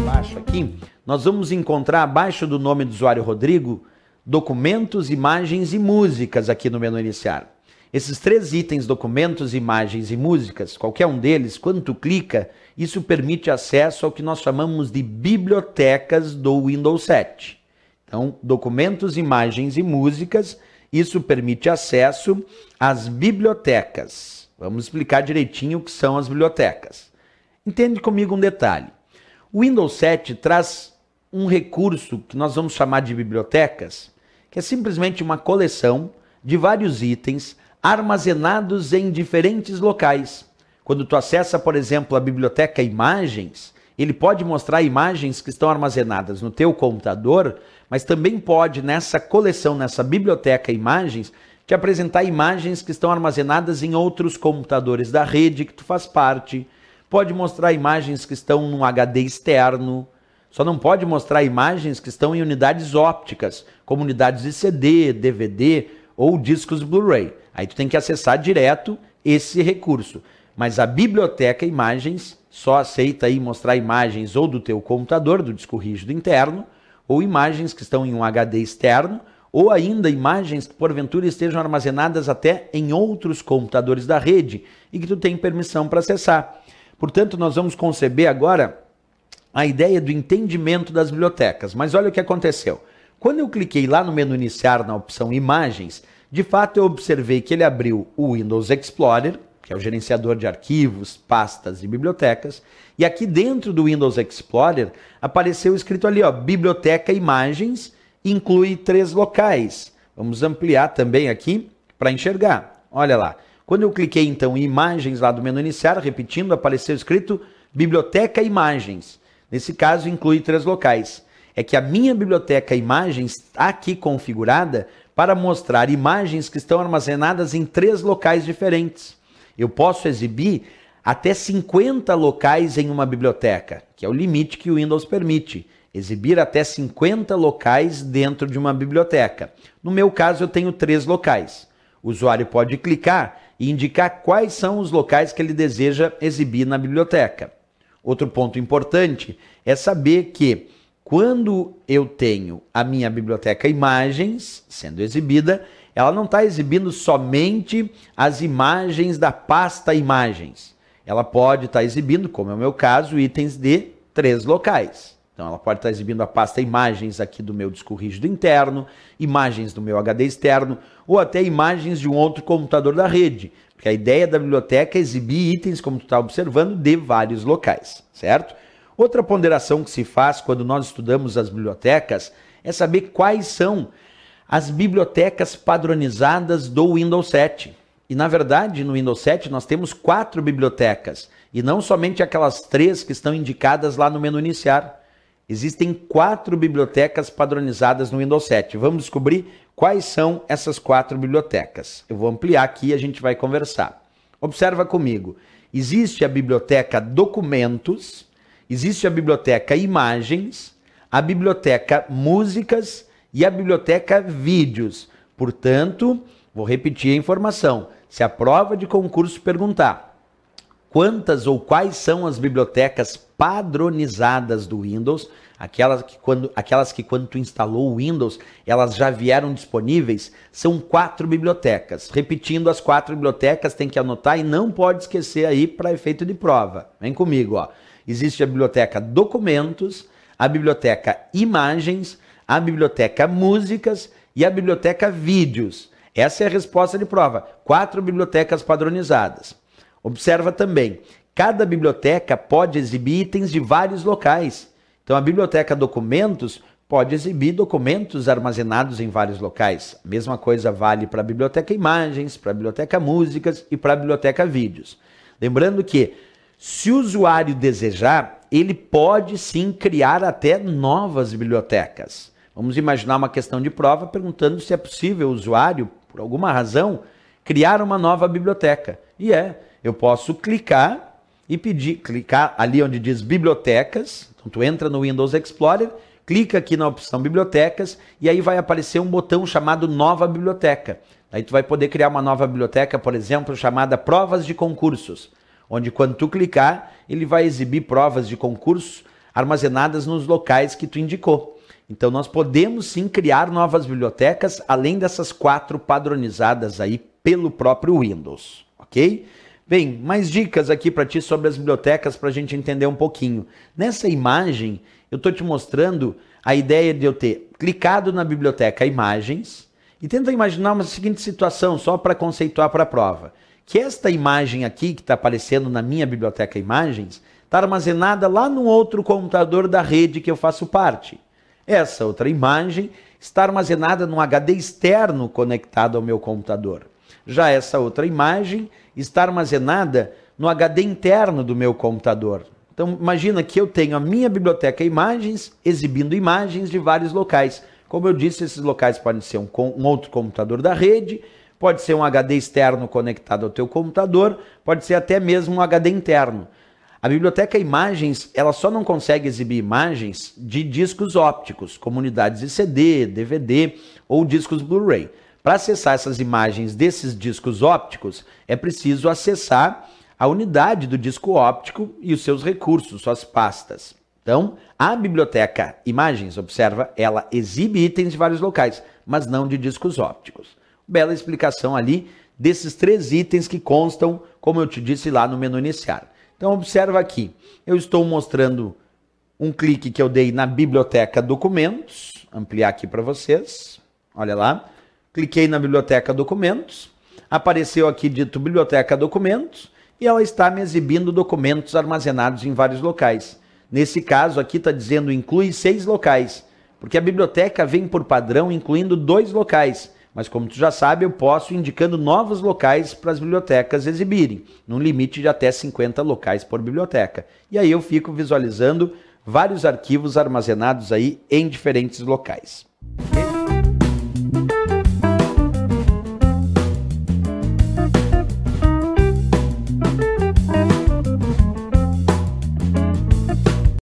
Abaixo aqui, nós vamos encontrar abaixo do nome do usuário Rodrigo, documentos, imagens e músicas aqui no menu iniciar. Esses três itens, documentos, imagens e músicas, qualquer um deles, quando tu clica, isso permite acesso ao que nós chamamos de bibliotecas do Windows 7. Então, documentos, imagens e músicas, isso permite acesso às bibliotecas. Vamos explicar direitinho o que são as bibliotecas. Entende comigo um detalhe. O Windows 7 traz um recurso que nós vamos chamar de bibliotecas, que é simplesmente uma coleção de vários itens armazenados em diferentes locais. Quando tu acessa, por exemplo, a biblioteca Imagens, ele pode mostrar imagens que estão armazenadas no teu computador, mas também pode nessa coleção, nessa biblioteca Imagens, te apresentar imagens que estão armazenadas em outros computadores da rede que tu faz parte, Pode mostrar imagens que estão num HD externo. Só não pode mostrar imagens que estão em unidades ópticas, como unidades de CD, DVD ou discos Blu-ray. Aí tu tem que acessar direto esse recurso. Mas a biblioteca imagens só aceita aí mostrar imagens ou do teu computador, do disco rígido interno, ou imagens que estão em um HD externo, ou ainda imagens que porventura estejam armazenadas até em outros computadores da rede e que tu tem permissão para acessar. Portanto, nós vamos conceber agora a ideia do entendimento das bibliotecas. Mas olha o que aconteceu. Quando eu cliquei lá no menu iniciar na opção imagens, de fato eu observei que ele abriu o Windows Explorer, que é o gerenciador de arquivos, pastas e bibliotecas, e aqui dentro do Windows Explorer apareceu escrito ali, ó, biblioteca imagens, inclui três locais. Vamos ampliar também aqui para enxergar. Olha lá, quando eu cliquei então em imagens lá do menu iniciar, repetindo, apareceu escrito biblioteca imagens. Nesse caso inclui três locais. É que a minha biblioteca imagens está aqui configurada para mostrar imagens que estão armazenadas em três locais diferentes. Eu posso exibir até 50 locais em uma biblioteca, que é o limite que o Windows permite. Exibir até 50 locais dentro de uma biblioteca. No meu caso, eu tenho três locais. O usuário pode clicar e indicar quais são os locais que ele deseja exibir na biblioteca. Outro ponto importante é saber que quando eu tenho a minha biblioteca imagens sendo exibida, ela não está exibindo somente as imagens da pasta imagens. Ela pode estar tá exibindo, como é o meu caso, itens de três locais. Então ela pode estar exibindo a pasta imagens aqui do meu disco rígido interno, imagens do meu HD externo ou até imagens de um outro computador da rede, porque a ideia da biblioteca é exibir itens, como tu está observando, de vários locais, certo? Outra ponderação que se faz quando nós estudamos as bibliotecas é saber quais são as bibliotecas padronizadas do Windows 7. E na verdade, no Windows 7 nós temos quatro bibliotecas, e não somente aquelas três que estão indicadas lá no menu iniciar. Existem quatro bibliotecas padronizadas no Windows 7. Vamos descobrir quais são essas quatro bibliotecas. Eu vou ampliar aqui e a gente vai conversar. Observa comigo. Existe a biblioteca Documentos, existe a biblioteca Imagens, a biblioteca Músicas e a biblioteca Vídeos. Portanto, vou repetir a informação. Se a prova de concurso perguntar quantas ou quais são as bibliotecas padronizadas do Windows, aquelas que quando, aquelas que quando tu instalou o Windows, elas já vieram disponíveis, são quatro bibliotecas. Repetindo, as quatro bibliotecas tem que anotar e não pode esquecer aí para efeito de prova. Vem comigo, ó. Existe a biblioteca Documentos, a biblioteca Imagens, a biblioteca Músicas e a biblioteca Vídeos. Essa é a resposta de prova. Quatro bibliotecas padronizadas. Observa também Cada biblioteca pode exibir itens de vários locais. Então, a biblioteca documentos pode exibir documentos armazenados em vários locais. A mesma coisa vale para a biblioteca imagens, para a biblioteca músicas e para a biblioteca vídeos. Lembrando que, se o usuário desejar, ele pode sim criar até novas bibliotecas. Vamos imaginar uma questão de prova perguntando se é possível o usuário, por alguma razão, criar uma nova biblioteca. E é, eu posso clicar e pedir, clicar ali onde diz bibliotecas. Então tu entra no Windows Explorer, clica aqui na opção bibliotecas e aí vai aparecer um botão chamado nova biblioteca. Aí tu vai poder criar uma nova biblioteca, por exemplo, chamada provas de concursos, onde quando tu clicar, ele vai exibir provas de concurso armazenadas nos locais que tu indicou. Então nós podemos sim criar novas bibliotecas além dessas quatro padronizadas aí pelo próprio Windows, OK? Bem, mais dicas aqui para ti sobre as bibliotecas para a gente entender um pouquinho. Nessa imagem, eu estou te mostrando a ideia de eu ter clicado na biblioteca Imagens e tenta imaginar uma seguinte situação só para conceituar para a prova. Que esta imagem aqui, que está aparecendo na minha biblioteca Imagens, está armazenada lá no outro computador da rede que eu faço parte. Essa outra imagem está armazenada num HD externo conectado ao meu computador. Já essa outra imagem está armazenada no HD interno do meu computador. Então, imagina que eu tenho a minha biblioteca imagens, exibindo imagens de vários locais. Como eu disse, esses locais podem ser um, um, outro computador da rede, pode ser um HD externo conectado ao teu computador, pode ser até mesmo um HD interno. A biblioteca imagens, ela só não consegue exibir imagens de discos ópticos, como unidades de CD, DVD ou discos Blu-ray. Para acessar essas imagens desses discos ópticos, é preciso acessar a unidade do disco óptico e os seus recursos, suas pastas. Então, a biblioteca Imagens, observa, ela exibe itens de vários locais, mas não de discos ópticos. Bela explicação ali desses três itens que constam, como eu te disse lá no menu iniciar. Então, observa aqui, eu estou mostrando um clique que eu dei na biblioteca documentos, ampliar aqui para vocês, olha lá, Cliquei na biblioteca documentos, apareceu aqui dito biblioteca documentos e ela está me exibindo documentos armazenados em vários locais. Nesse caso aqui está dizendo inclui seis locais, porque a biblioteca vem por padrão incluindo dois locais, mas como tu já sabe eu posso indicando novos locais para as bibliotecas exibirem, num limite de até 50 locais por biblioteca. E aí eu fico visualizando vários arquivos armazenados aí em diferentes locais.